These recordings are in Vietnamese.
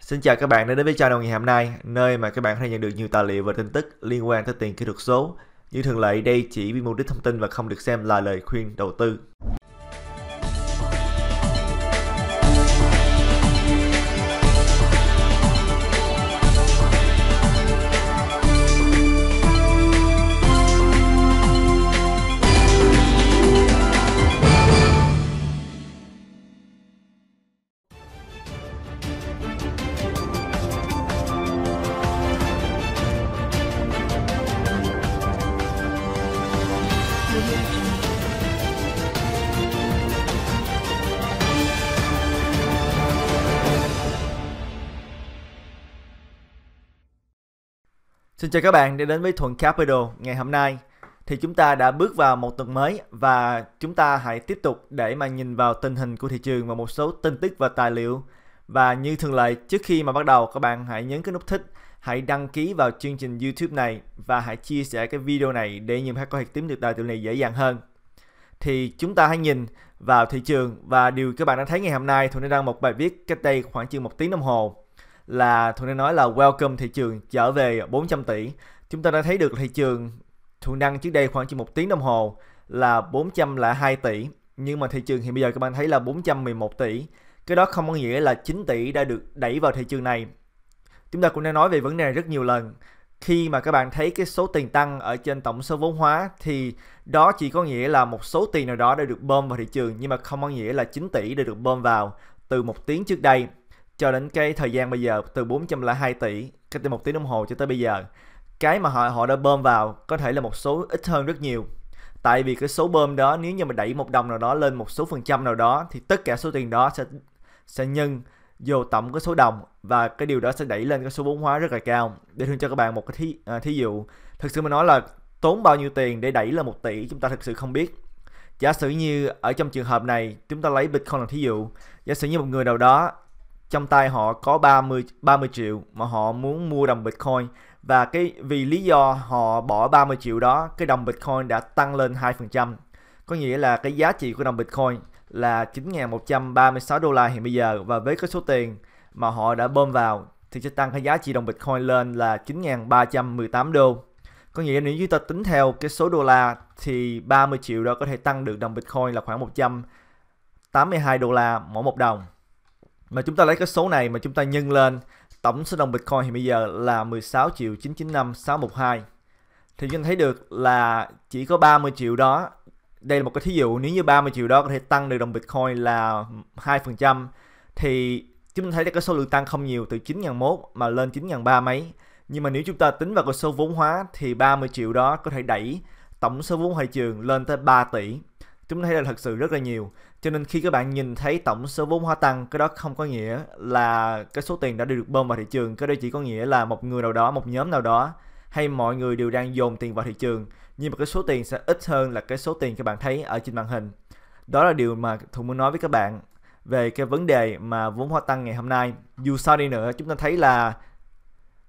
Xin chào các bạn đã đến với channel ngày hôm nay, nơi mà các bạn có thể nhận được nhiều tài liệu và tin tức liên quan tới tiền kỹ thuật số. Như thường lệ, đây chỉ vì mục đích thông tin và không được xem là lời khuyên đầu tư. Xin chào các bạn đã đến với Thuận Capital ngày hôm nay thì chúng ta đã bước vào một tuần mới và chúng ta hãy tiếp tục để mà nhìn vào tình hình của thị trường và một số tin tức và tài liệu và như thường lệ trước khi mà bắt đầu các bạn hãy nhấn cái nút thích hãy đăng ký vào chương trình YouTube này và hãy chia sẻ cái video này để nhiều khách có thể tìm được tài liệu này dễ dàng hơn thì chúng ta hãy nhìn vào thị trường và điều các bạn đã thấy ngày hôm nay Thuận đã đăng một bài viết cách đây khoảng chừng một tiếng đồng hồ là Thuận đang nói là welcome thị trường trở về 400 tỷ. Chúng ta đã thấy được thị trường Thuận đăng trước đây khoảng chỉ một tiếng đồng hồ là 402 tỷ nhưng mà thị trường hiện bây giờ các bạn thấy là 411 tỷ. Cái đó không có nghĩa là 9 tỷ đã được đẩy vào thị trường này. Chúng ta cũng đã nói về vấn đề này rất nhiều lần. Khi mà các bạn thấy cái số tiền tăng ở trên tổng số vốn hóa thì đó chỉ có nghĩa là một số tiền nào đó đã được bơm vào thị trường nhưng mà không có nghĩa là 9 tỷ đã được bơm vào từ một tiếng trước đây cho đến cái thời gian bây giờ từ 402 tỷ cách cái một tiếng đồng hồ cho tới bây giờ cái mà họ họ đã bơm vào có thể là một số ít hơn rất nhiều tại vì cái số bơm đó nếu như mà đẩy một đồng nào đó lên một số phần trăm nào đó thì tất cả số tiền đó sẽ sẽ nhân vô tổng cái số đồng và cái điều đó sẽ đẩy lên cái số vốn hóa rất là cao để thương cho các bạn một cái thí à, thí dụ thực sự mà nói là tốn bao nhiêu tiền để đẩy lên một tỷ chúng ta thực sự không biết giả sử như ở trong trường hợp này chúng ta lấy bitcoin làm thí dụ giả sử như một người nào đó trong tay họ có 30 30 triệu mà họ muốn mua đồng Bitcoin và cái vì lý do họ bỏ 30 triệu đó, cái đồng Bitcoin đã tăng lên 2%. Có nghĩa là cái giá trị của đồng Bitcoin là 9.136 đô la hiện bây giờ và với cái số tiền mà họ đã bơm vào thì sẽ tăng cái giá trị đồng Bitcoin lên là 9.318 đô. Có nghĩa nếu chúng ta tính theo cái số đô la thì 30 triệu đó có thể tăng được đồng Bitcoin là khoảng 182 đô la mỗi một đồng mà chúng ta lấy cái số này mà chúng ta nhân lên tổng số đồng Bitcoin hiện bây giờ là 16 triệu 995 612 thì chúng ta thấy được là chỉ có 30 triệu đó đây là một cái thí dụ nếu như 30 triệu đó có thể tăng được đồng Bitcoin là 2% thì chúng ta thấy là cái số lượng tăng không nhiều từ 9.001 mà lên 9 003 mấy nhưng mà nếu chúng ta tính vào cái số vốn hóa thì 30 triệu đó có thể đẩy tổng số vốn thị trường lên tới 3 tỷ chúng ta thấy là thật sự rất là nhiều cho nên khi các bạn nhìn thấy tổng số vốn hóa tăng cái đó không có nghĩa là cái số tiền đã được bơm vào thị trường cái đó chỉ có nghĩa là một người nào đó một nhóm nào đó hay mọi người đều đang dồn tiền vào thị trường nhưng mà cái số tiền sẽ ít hơn là cái số tiền các bạn thấy ở trên màn hình đó là điều mà thùng muốn nói với các bạn về cái vấn đề mà vốn hóa tăng ngày hôm nay dù sao đi nữa chúng ta thấy là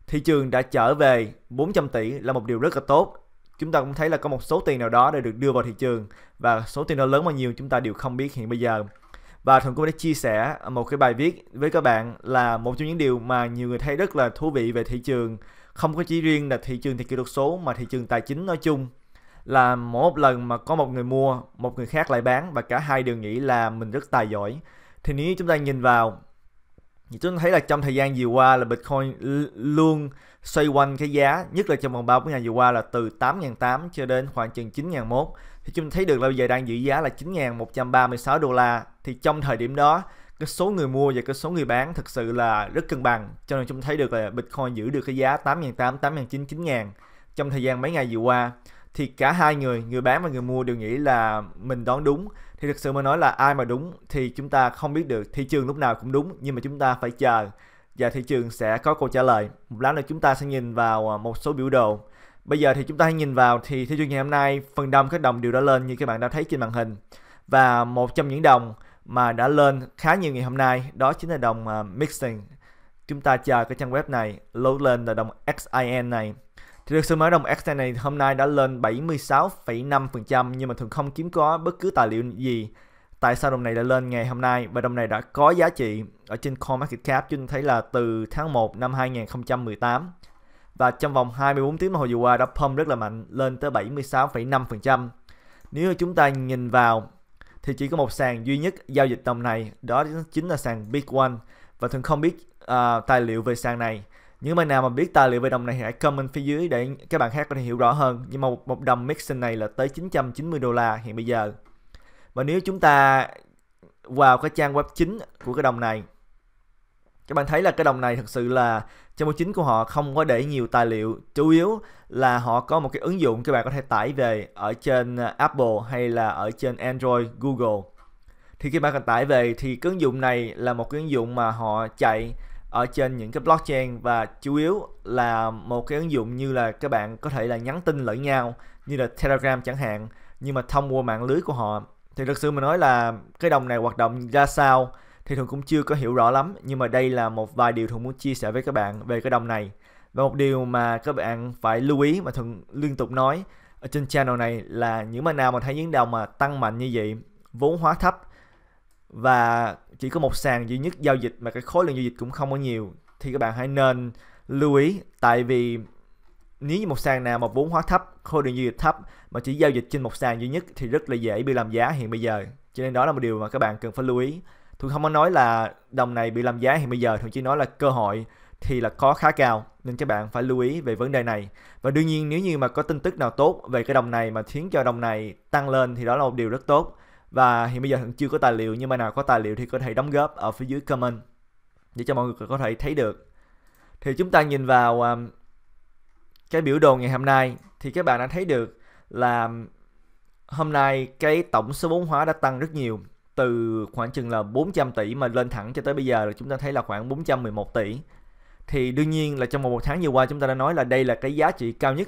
thị trường đã trở về 400 tỷ là một điều rất là tốt chúng ta cũng thấy là có một số tiền nào đó để được đưa vào thị trường và số tiền đó lớn bao nhiêu chúng ta đều không biết hiện bây giờ và thường cũng đã chia sẻ một cái bài viết với các bạn là một trong những điều mà nhiều người thấy rất là thú vị về thị trường không có chỉ riêng là thị trường thì kỹ thuật số mà thị trường tài chính nói chung là một lần mà có một người mua một người khác lại bán và cả hai đều nghĩ là mình rất tài giỏi thì nếu chúng ta nhìn vào thì chúng ta thấy là trong thời gian vừa qua là bitcoin luôn xoay quanh cái giá nhất là trong vòng 3 4 ngày vừa qua là từ 8.800 cho đến khoảng chừng 9.001 thì chúng ta thấy được là bây giờ đang giữ giá là 9.136 đô la thì trong thời điểm đó cái số người mua và cái số người bán thực sự là rất cân bằng cho nên chúng ta thấy được là Bitcoin giữ được cái giá 8.800 8.900 9.000 trong thời gian mấy ngày vừa qua thì cả hai người người bán và người mua đều nghĩ là mình đoán đúng thì thực sự mà nói là ai mà đúng thì chúng ta không biết được thị trường lúc nào cũng đúng nhưng mà chúng ta phải chờ và dạ thị trường sẽ có câu trả lời. Một lát nữa chúng ta sẽ nhìn vào à, một số biểu đồ. Bây giờ thì chúng ta hãy nhìn vào thì thị trường ngày hôm nay phần đông các đồng đều đã lên như các bạn đã thấy trên màn hình. Và một trong những đồng mà đã lên khá nhiều ngày hôm nay đó chính là đồng à, Mixing. Chúng ta chờ cái trang web này load lên là đồng XIN này. Thì được sự mở đồng XIN này hôm nay đã lên 76,5% nhưng mà thường không kiếm có bất cứ tài liệu gì tại sao đồng này đã lên ngày hôm nay và đồng này đã có giá trị ở trên CoinMarketCap chúng thấy là từ tháng 1 năm 2018 và trong vòng 24 tiếng hồi vừa qua đã pump rất là mạnh lên tới 76,5%. Nếu chúng ta nhìn vào thì chỉ có một sàn duy nhất giao dịch đồng này đó chính là sàn Big One và thường không biết uh, tài liệu về sàn này những bạn nào mà biết tài liệu về đồng này hãy comment phía dưới để các bạn khác có thể hiểu rõ hơn nhưng mà một, một đồng mixing này là tới 990 đô la hiện bây giờ và nếu chúng ta vào cái trang web chính của cái đồng này các bạn thấy là cái đồng này thật sự là trang web chính của họ không có để nhiều tài liệu chủ yếu là họ có một cái ứng dụng các bạn có thể tải về ở trên Apple hay là ở trên Android Google thì khi bạn cần tải về thì cái ứng dụng này là một cái ứng dụng mà họ chạy ở trên những cái blockchain và chủ yếu là một cái ứng dụng như là các bạn có thể là nhắn tin lẫn nhau như là Telegram chẳng hạn nhưng mà thông qua mạng lưới của họ thì thực sự mà nói là cái đồng này hoạt động ra sao thì thường cũng chưa có hiểu rõ lắm nhưng mà đây là một vài điều thường muốn chia sẻ với các bạn về cái đồng này và một điều mà các bạn phải lưu ý mà thường liên tục nói ở trên channel này là những mà nào mà thấy những đồng mà tăng mạnh như vậy vốn hóa thấp và chỉ có một sàn duy nhất giao dịch mà cái khối lượng giao dịch cũng không có nhiều thì các bạn hãy nên lưu ý tại vì nếu như một sàn nào mà vốn hóa thấp, khối lượng giao dịch thấp mà chỉ giao dịch trên một sàn duy nhất thì rất là dễ bị làm giá hiện bây giờ. Cho nên đó là một điều mà các bạn cần phải lưu ý. Tôi không có nói là đồng này bị làm giá hiện bây giờ, tôi chỉ nói là cơ hội thì là có khá cao nên các bạn phải lưu ý về vấn đề này. Và đương nhiên nếu như mà có tin tức nào tốt về cái đồng này mà khiến cho đồng này tăng lên thì đó là một điều rất tốt. Và hiện bây giờ vẫn chưa có tài liệu nhưng mà nào có tài liệu thì có thể đóng góp ở phía dưới comment để cho mọi người có thể thấy được. Thì chúng ta nhìn vào um, cái biểu đồ ngày hôm nay thì các bạn đã thấy được là hôm nay cái tổng số vốn hóa đã tăng rất nhiều từ khoảng chừng là 400 tỷ mà lên thẳng cho tới bây giờ là chúng ta thấy là khoảng 411 tỷ thì đương nhiên là trong một tháng vừa qua chúng ta đã nói là đây là cái giá trị cao nhất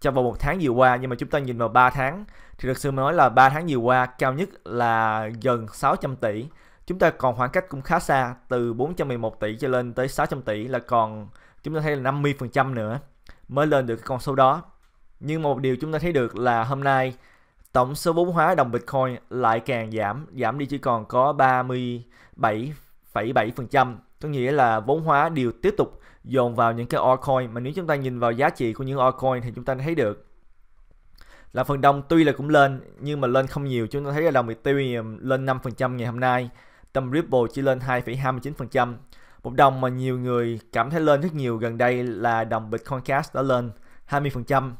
trong vòng một tháng vừa qua nhưng mà chúng ta nhìn vào 3 tháng thì thực sự mà nói là 3 tháng vừa qua cao nhất là gần 600 tỷ chúng ta còn khoảng cách cũng khá xa từ 411 tỷ cho lên tới 600 tỷ là còn chúng ta thấy là 50% nữa mới lên được cái con số đó. Nhưng một điều chúng ta thấy được là hôm nay tổng số vốn hóa đồng Bitcoin lại càng giảm, giảm đi chỉ còn có 37,7%. Có nghĩa là vốn hóa đều tiếp tục dồn vào những cái altcoin mà nếu chúng ta nhìn vào giá trị của những altcoin thì chúng ta thấy được là phần đông tuy là cũng lên nhưng mà lên không nhiều chúng ta thấy là đồng Ethereum lên 5% ngày hôm nay tâm Ripple chỉ lên 2,29% một đồng mà nhiều người cảm thấy lên rất nhiều gần đây là đồng Bitcoin Cash đã lên 20%.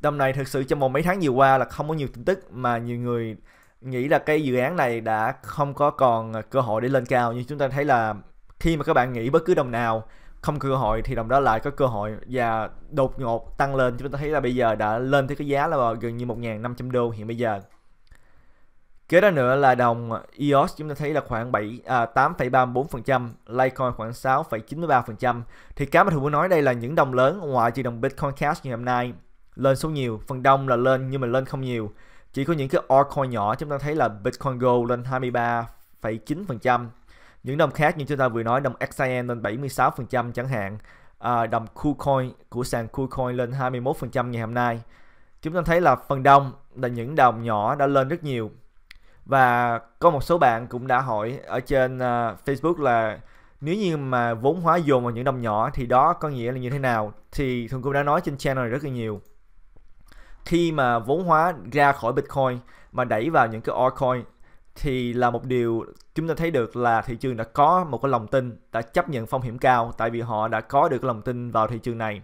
Đồng này thực sự trong một mấy tháng vừa qua là không có nhiều tin tức mà nhiều người nghĩ là cái dự án này đã không có còn cơ hội để lên cao nhưng chúng ta thấy là khi mà các bạn nghĩ bất cứ đồng nào không cơ hội thì đồng đó lại có cơ hội và đột ngột tăng lên chúng ta thấy là bây giờ đã lên tới cái giá là gần như 1.500 đô hiện bây giờ Kế đó nữa là đồng EOS chúng ta thấy là khoảng 7 à, 8,34%, Litecoin khoảng 6,93%. Thì cá mà thường muốn nói đây là những đồng lớn ngoại trừ đồng Bitcoin Cash ngày hôm nay lên số nhiều, phần đông là lên nhưng mà lên không nhiều. Chỉ có những cái altcoin nhỏ chúng ta thấy là Bitcoin Gold lên 23,9%. Những đồng khác như chúng ta vừa nói đồng XIN lên 76% chẳng hạn. À, đồng KuCoin của sàn KuCoin lên 21% ngày hôm nay. Chúng ta thấy là phần đông là những đồng nhỏ đã lên rất nhiều và có một số bạn cũng đã hỏi ở trên uh, Facebook là nếu như mà vốn hóa dồn vào những đồng nhỏ thì đó có nghĩa là như thế nào thì thường cũng đã nói trên channel này rất là nhiều khi mà vốn hóa ra khỏi Bitcoin mà đẩy vào những cái altcoin thì là một điều chúng ta thấy được là thị trường đã có một cái lòng tin đã chấp nhận phong hiểm cao tại vì họ đã có được lòng tin vào thị trường này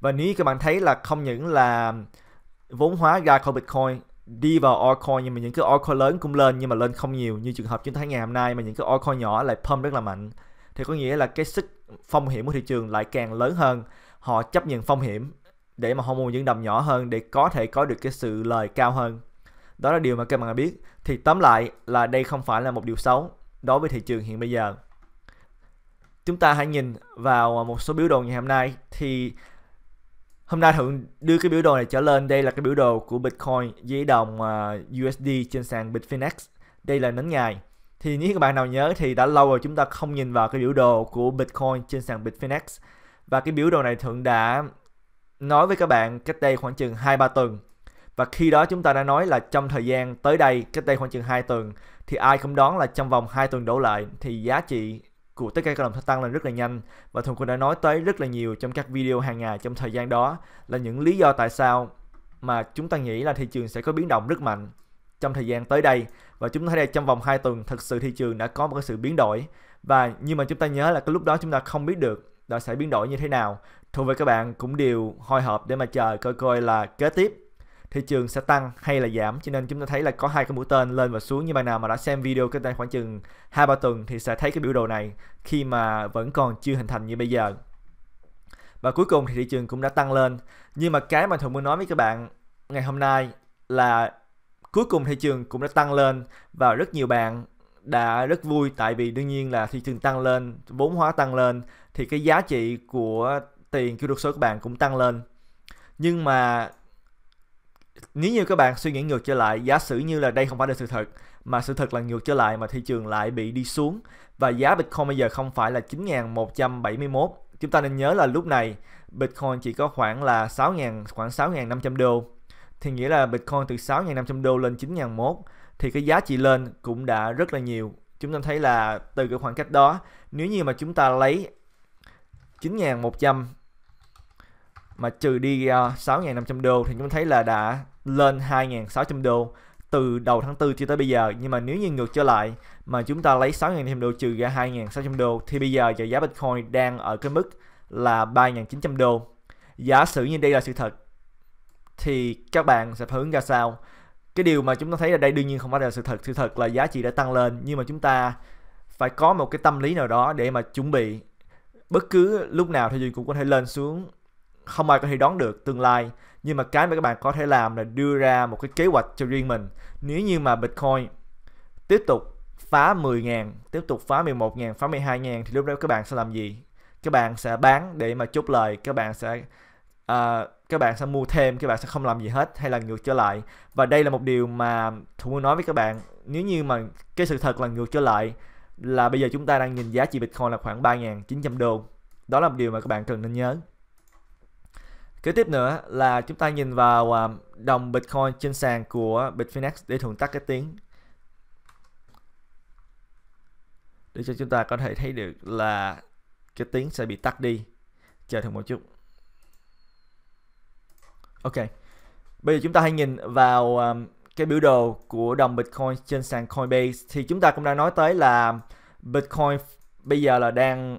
và nếu các bạn thấy là không những là vốn hóa ra khỏi Bitcoin đi vào altcoin nhưng mà những cái altcoin lớn cũng lên nhưng mà lên không nhiều như trường hợp chúng ta thấy ngày hôm nay mà những cái altcoin nhỏ lại pump rất là mạnh thì có nghĩa là cái sức phong hiểm của thị trường lại càng lớn hơn họ chấp nhận phong hiểm để mà họ mua những đầm nhỏ hơn để có thể có được cái sự lời cao hơn đó là điều mà các bạn đã biết thì tóm lại là đây không phải là một điều xấu đối với thị trường hiện bây giờ chúng ta hãy nhìn vào một số biểu đồ ngày hôm nay thì Hôm nay thượng đưa cái biểu đồ này trở lên. Đây là cái biểu đồ của Bitcoin với đồng à, USD trên sàn Bitfinex. Đây là nến ngày. Thì nếu các bạn nào nhớ thì đã lâu rồi chúng ta không nhìn vào cái biểu đồ của Bitcoin trên sàn Bitfinex. Và cái biểu đồ này thượng đã nói với các bạn cách đây khoảng chừng 2-3 tuần. Và khi đó chúng ta đã nói là trong thời gian tới đây, cách đây khoảng chừng 2 tuần, thì ai cũng đoán là trong vòng 2 tuần đổ lại thì giá trị của tất cả các đồng tăng lên rất là nhanh và Thùng cũng đã nói tới rất là nhiều trong các video hàng ngày trong thời gian đó là những lý do tại sao mà chúng ta nghĩ là thị trường sẽ có biến động rất mạnh trong thời gian tới đây và chúng ta thấy đây trong vòng 2 tuần thực sự thị trường đã có một cái sự biến đổi và nhưng mà chúng ta nhớ là cái lúc đó chúng ta không biết được nó sẽ biến đổi như thế nào. Thôi với các bạn cũng đều hồi hộp để mà chờ coi coi là kế tiếp thị trường sẽ tăng hay là giảm cho nên chúng ta thấy là có hai cái mũi tên lên và xuống như bạn nào mà đã xem video cách đây khoảng chừng hai ba tuần thì sẽ thấy cái biểu đồ này khi mà vẫn còn chưa hình thành như bây giờ và cuối cùng thì thị trường cũng đã tăng lên nhưng mà cái mà thường muốn nói với các bạn ngày hôm nay là cuối cùng thị trường cũng đã tăng lên và rất nhiều bạn đã rất vui tại vì đương nhiên là thị trường tăng lên vốn hóa tăng lên thì cái giá trị của tiền kỹ thuật số các bạn cũng tăng lên nhưng mà nếu như các bạn suy nghĩ ngược trở lại giả sử như là đây không phải là sự thật mà sự thật là ngược trở lại mà thị trường lại bị đi xuống và giá Bitcoin bây giờ không phải là 9.171 chúng ta nên nhớ là lúc này Bitcoin chỉ có khoảng là 6.000 khoảng 6.500 đô thì nghĩa là Bitcoin từ 6.500 đô lên 9.001 thì cái giá trị lên cũng đã rất là nhiều chúng ta thấy là từ cái khoảng cách đó nếu như mà chúng ta lấy 9.100 mà trừ đi 6.500 à, đô thì chúng ta thấy là đã lên 2.600 đô từ đầu tháng 4 cho tới bây giờ nhưng mà nếu như ngược trở lại mà chúng ta lấy 6.500 đô trừ ra 2.600 đô thì bây giờ giờ giá Bitcoin đang ở cái mức là 3.900 đô giả sử như đây là sự thật thì các bạn sẽ phản ứng ra sao cái điều mà chúng ta thấy ở đây đương nhiên không phải là sự thật sự thật là giá trị đã tăng lên nhưng mà chúng ta phải có một cái tâm lý nào đó để mà chuẩn bị bất cứ lúc nào thì gì cũng có thể lên xuống không ai có thể đoán được tương lai nhưng mà cái mà các bạn có thể làm là đưa ra một cái kế hoạch cho riêng mình nếu như mà Bitcoin tiếp tục phá 10.000 tiếp tục phá 11.000 phá 12.000 thì lúc đó các bạn sẽ làm gì các bạn sẽ bán để mà chốt lời các bạn sẽ uh, các bạn sẽ mua thêm các bạn sẽ không làm gì hết hay là ngược trở lại và đây là một điều mà tôi muốn nói với các bạn nếu như mà cái sự thật là ngược trở lại là bây giờ chúng ta đang nhìn giá trị Bitcoin là khoảng 3.900 đô đó là một điều mà các bạn cần nên nhớ Kế tiếp nữa là chúng ta nhìn vào à, đồng Bitcoin trên sàn của Bitfinex để thuận tắt cái tiếng. Để cho chúng ta có thể thấy được là cái tiếng sẽ bị tắt đi. Chờ thêm một chút. Ok. Bây giờ chúng ta hãy nhìn vào à, cái biểu đồ của đồng Bitcoin trên sàn Coinbase thì chúng ta cũng đã nói tới là Bitcoin bây giờ là đang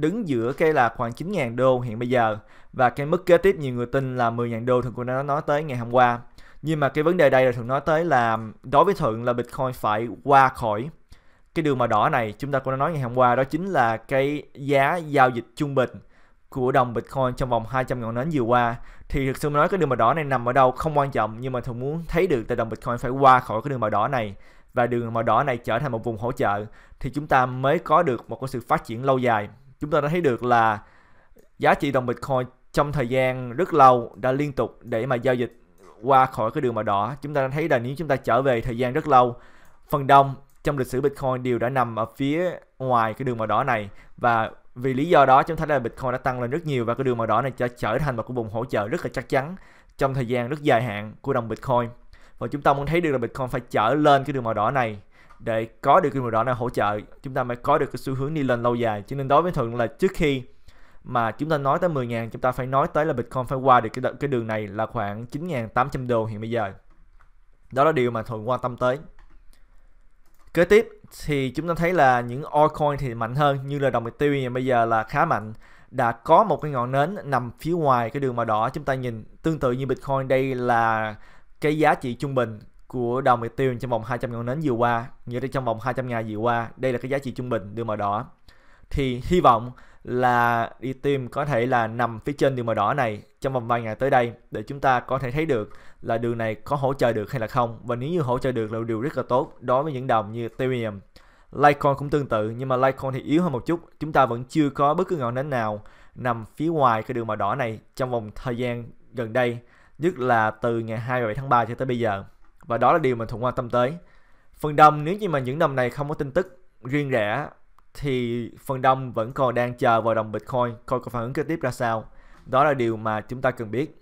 đứng giữa cái là khoảng 9.000 đô hiện bây giờ và cái mức kế tiếp nhiều người tin là 10.000 đô thường cũng đã nói tới ngày hôm qua. Nhưng mà cái vấn đề đây là thường nói tới là đối với thượng là Bitcoin phải qua khỏi cái đường màu đỏ này chúng ta cũng đã nói ngày hôm qua đó chính là cái giá giao dịch trung bình của đồng Bitcoin trong vòng 200 ngọn nến vừa qua thì thực sự nói cái đường màu đỏ này nằm ở đâu không quan trọng nhưng mà thường muốn thấy được là đồng Bitcoin phải qua khỏi cái đường màu đỏ này và đường màu đỏ này trở thành một vùng hỗ trợ thì chúng ta mới có được một cái sự phát triển lâu dài chúng ta đã thấy được là giá trị đồng Bitcoin trong thời gian rất lâu đã liên tục để mà giao dịch qua khỏi cái đường màu đỏ chúng ta đã thấy là nếu chúng ta trở về thời gian rất lâu phần đông trong lịch sử Bitcoin đều đã nằm ở phía ngoài cái đường màu đỏ này và vì lý do đó chúng ta thấy là Bitcoin đã tăng lên rất nhiều và cái đường màu đỏ này trở thành một cái vùng hỗ trợ rất là chắc chắn trong thời gian rất dài hạn của đồng Bitcoin và chúng ta muốn thấy được là Bitcoin phải trở lên cái đường màu đỏ này để có được cái điều đó là hỗ trợ chúng ta mới có được cái xu hướng đi lên lâu dài cho nên đối với thuận là trước khi mà chúng ta nói tới 10.000 chúng ta phải nói tới là Bitcoin phải qua được cái cái đường này là khoảng 9.800 đô hiện bây giờ đó là điều mà thuận quan tâm tới kế tiếp thì chúng ta thấy là những altcoin thì mạnh hơn như là đồng Ethereum bây giờ là khá mạnh đã có một cái ngọn nến nằm phía ngoài cái đường màu đỏ chúng ta nhìn tương tự như Bitcoin đây là cái giá trị trung bình của đồng Ethereum trong vòng 200 ngọn nến vừa qua, như trong vòng 200 ngày vừa qua, đây là cái giá trị trung bình đường màu đỏ. Thì hy vọng là Ethereum có thể là nằm phía trên đường màu đỏ này trong vòng vài ngày tới đây để chúng ta có thể thấy được là đường này có hỗ trợ được hay là không và nếu như hỗ trợ được là điều rất là tốt đối với những đồng như Ethereum. Litecoin cũng tương tự nhưng mà Litecoin thì yếu hơn một chút, chúng ta vẫn chưa có bất cứ ngọn nến nào nằm phía ngoài cái đường màu đỏ này trong vòng thời gian gần đây, nhất là từ ngày 27 tháng 3 cho tới bây giờ và đó là điều mà thuận quan tâm tới phần đông nếu như mà những đồng này không có tin tức riêng rẽ thì phần đông vẫn còn đang chờ vào đồng Bitcoin coi có phản ứng kế tiếp ra sao đó là điều mà chúng ta cần biết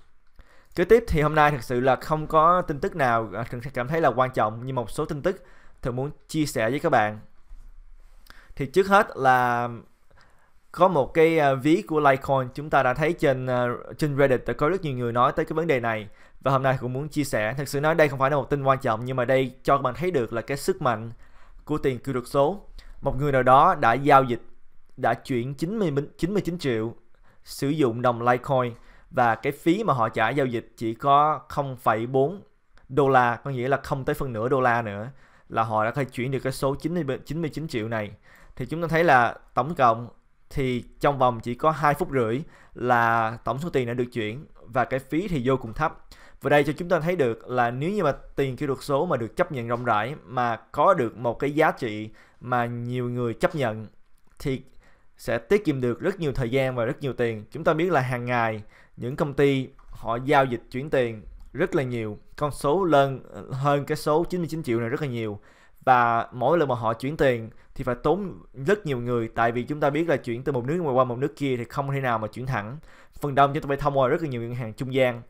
kế tiếp thì hôm nay thực sự là không có tin tức nào à, Trần sẽ cảm thấy là quan trọng nhưng một số tin tức thường muốn chia sẻ với các bạn thì trước hết là có một cái à, ví của Litecoin chúng ta đã thấy trên à, trên Reddit đã có rất nhiều người nói tới cái vấn đề này và hôm nay cũng muốn chia sẻ thật sự nói đây không phải là một tin quan trọng nhưng mà đây cho các bạn thấy được là cái sức mạnh của tiền kỹ thuật số một người nào đó đã giao dịch đã chuyển 90, 99 triệu sử dụng đồng Litecoin và cái phí mà họ trả giao dịch chỉ có 0,4 đô la có nghĩa là không tới phân nửa đô la nữa là họ đã có thể chuyển được cái số 90, 99 triệu này thì chúng ta thấy là tổng cộng thì trong vòng chỉ có 2 phút rưỡi là tổng số tiền đã được chuyển và cái phí thì vô cùng thấp và đây cho chúng ta thấy được là nếu như mà tiền kỹ thuật số mà được chấp nhận rộng rãi mà có được một cái giá trị mà nhiều người chấp nhận thì sẽ tiết kiệm được rất nhiều thời gian và rất nhiều tiền. Chúng ta biết là hàng ngày những công ty họ giao dịch chuyển tiền rất là nhiều, con số lên hơn cái số 99 triệu này rất là nhiều và mỗi lần mà họ chuyển tiền thì phải tốn rất nhiều người tại vì chúng ta biết là chuyển từ một nước qua một nước kia thì không thể nào mà chuyển thẳng phần đông chúng ta phải thông qua rất là nhiều ngân hàng trung gian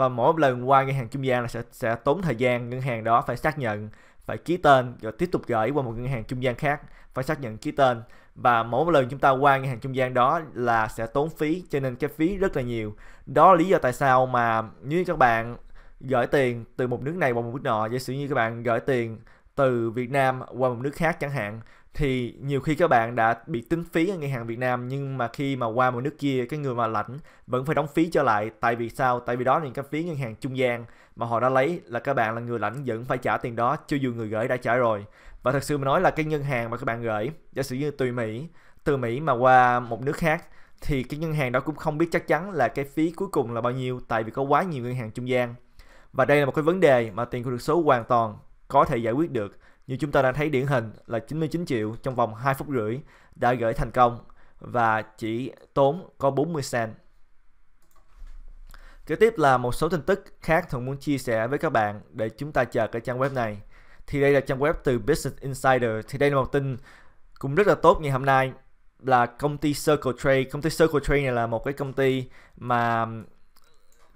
và mỗi lần qua ngân hàng trung gian là sẽ sẽ tốn thời gian ngân hàng đó phải xác nhận phải ký tên rồi tiếp tục gửi qua một ngân hàng trung gian khác phải xác nhận ký tên và mỗi lần chúng ta qua ngân hàng trung gian đó là sẽ tốn phí cho nên cái phí rất là nhiều đó là lý do tại sao mà như các bạn gửi tiền từ một nước này qua một nước nọ giả sử như các bạn gửi tiền từ Việt Nam qua một nước khác chẳng hạn thì nhiều khi các bạn đã bị tính phí ở ngân hàng Việt Nam nhưng mà khi mà qua một nước kia cái người mà lãnh vẫn phải đóng phí cho lại tại vì sao tại vì đó là những cái phí ngân hàng trung gian mà họ đã lấy là các bạn là người lãnh vẫn phải trả tiền đó cho dù người gửi đã trả rồi và thật sự mà nói là cái ngân hàng mà các bạn gửi giả sử như từ Mỹ từ Mỹ mà qua một nước khác thì cái ngân hàng đó cũng không biết chắc chắn là cái phí cuối cùng là bao nhiêu tại vì có quá nhiều ngân hàng trung gian và đây là một cái vấn đề mà tiền kỹ thuật số hoàn toàn có thể giải quyết được như chúng ta đang thấy điển hình là 99 triệu trong vòng 2 phút rưỡi đã gửi thành công và chỉ tốn có 40 cent. Kế tiếp là một số tin tức khác Thuận muốn chia sẻ với các bạn để chúng ta chờ cái trang web này. Thì đây là trang web từ Business Insider. Thì đây là một tin cũng rất là tốt ngày hôm nay là công ty Circle Trade. Công ty Circle Trade này là một cái công ty mà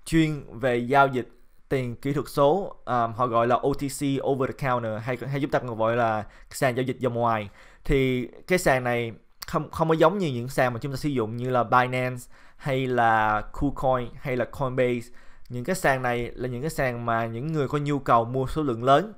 chuyên về giao dịch tiền kỹ thuật số um, họ gọi là OTC over the counter hay hay chúng ta còn gọi là sàn giao dịch dòng ngoài thì cái sàn này không không có giống như những sàn mà chúng ta sử dụng như là Binance hay là KuCoin hay là Coinbase những cái sàn này là những cái sàn mà những người có nhu cầu mua số lượng lớn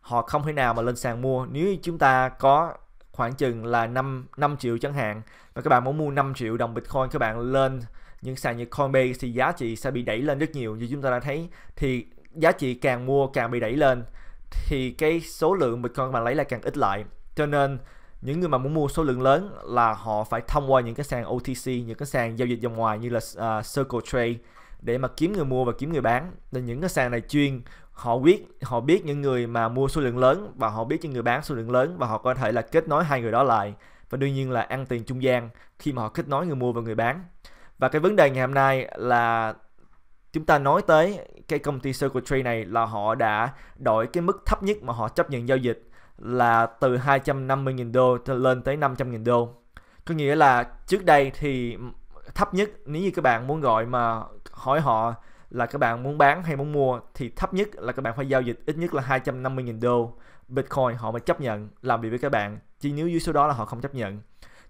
họ không thể nào mà lên sàn mua nếu chúng ta có khoảng chừng là 5 5 triệu chẳng hạn và các bạn muốn mua 5 triệu đồng Bitcoin các bạn lên những sàn như Coinbase thì giá trị sẽ bị đẩy lên rất nhiều như chúng ta đã thấy thì giá trị càng mua càng bị đẩy lên thì cái số lượng Bitcoin mà lấy là càng ít lại cho nên những người mà muốn mua số lượng lớn là họ phải thông qua những cái sàn OTC những cái sàn giao dịch dòng ngoài như là uh, Circle Trade để mà kiếm người mua và kiếm người bán nên những cái sàn này chuyên họ biết họ biết những người mà mua số lượng lớn và họ biết những người bán số lượng lớn và họ có thể là kết nối hai người đó lại và đương nhiên là ăn tiền trung gian khi mà họ kết nối người mua và người bán và cái vấn đề ngày hôm nay là chúng ta nói tới cái công ty Circle Tree này là họ đã đổi cái mức thấp nhất mà họ chấp nhận giao dịch là từ 250.000 đô lên tới 500.000 đô. Có nghĩa là trước đây thì thấp nhất nếu như các bạn muốn gọi mà hỏi họ là các bạn muốn bán hay muốn mua thì thấp nhất là các bạn phải giao dịch ít nhất là 250.000 đô Bitcoin họ mới chấp nhận làm việc với các bạn. Chỉ nếu dưới số đó là họ không chấp nhận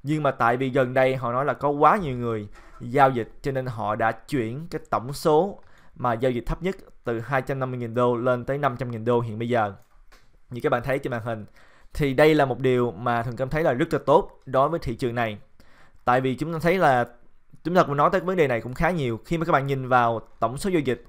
nhưng mà tại vì gần đây họ nói là có quá nhiều người giao dịch cho nên họ đã chuyển cái tổng số mà giao dịch thấp nhất từ 250.000 đô lên tới 500.000 đô hiện bây giờ như các bạn thấy trên màn hình thì đây là một điều mà thường cảm thấy là rất là tốt đối với thị trường này tại vì chúng ta thấy là chúng ta cũng nói tới vấn đề này cũng khá nhiều khi mà các bạn nhìn vào tổng số giao dịch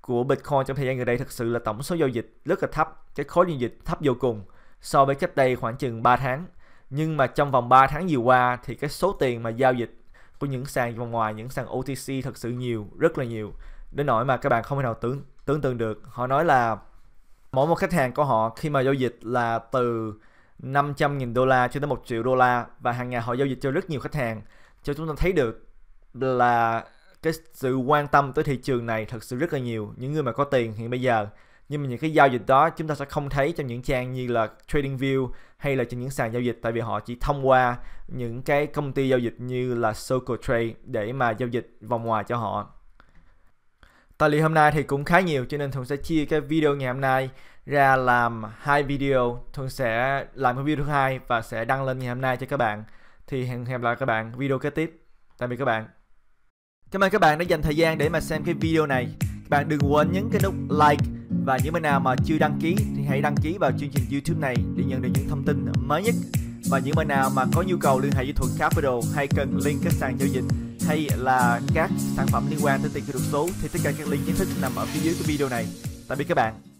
của Bitcoin trong thời gian gần đây thực sự là tổng số giao dịch rất là thấp cái khối giao dịch thấp vô cùng so với cách đây khoảng chừng 3 tháng nhưng mà trong vòng 3 tháng vừa qua thì cái số tiền mà giao dịch của những sàn vòng ngoài những sàn OTC thật sự nhiều rất là nhiều đến nỗi mà các bạn không thể nào tưởng tưởng tượng được họ nói là mỗi một khách hàng của họ khi mà giao dịch là từ 500.000 đô la cho tới 1 triệu đô la và hàng ngày họ giao dịch cho rất nhiều khách hàng cho chúng ta thấy được là cái sự quan tâm tới thị trường này thật sự rất là nhiều những người mà có tiền hiện bây giờ nhưng mà những cái giao dịch đó chúng ta sẽ không thấy trong những trang như là TradingView hay là trên những sàn giao dịch tại vì họ chỉ thông qua những cái công ty giao dịch như là Circle Trade để mà giao dịch vòng ngoài cho họ tài liệu hôm nay thì cũng khá nhiều cho nên thuận sẽ chia cái video ngày hôm nay ra làm hai video thuận sẽ làm cái video thứ hai và sẽ đăng lên ngày hôm nay cho các bạn thì hẹn gặp lại các bạn video kế tiếp tạm biệt các bạn cảm ơn các bạn đã dành thời gian để mà xem cái video này các bạn đừng quên nhấn cái nút like và những bạn nào mà chưa đăng ký thì hãy đăng ký vào chương trình YouTube này để nhận được những thông tin mới nhất. Và những bạn nào mà có nhu cầu liên hệ với Thuận Capital hay cần link các sàn giao dịch hay là các sản phẩm liên quan tới tiền kỹ thuật số thì tất cả các link chính thức nằm ở phía dưới của video này. Tạm biệt các bạn.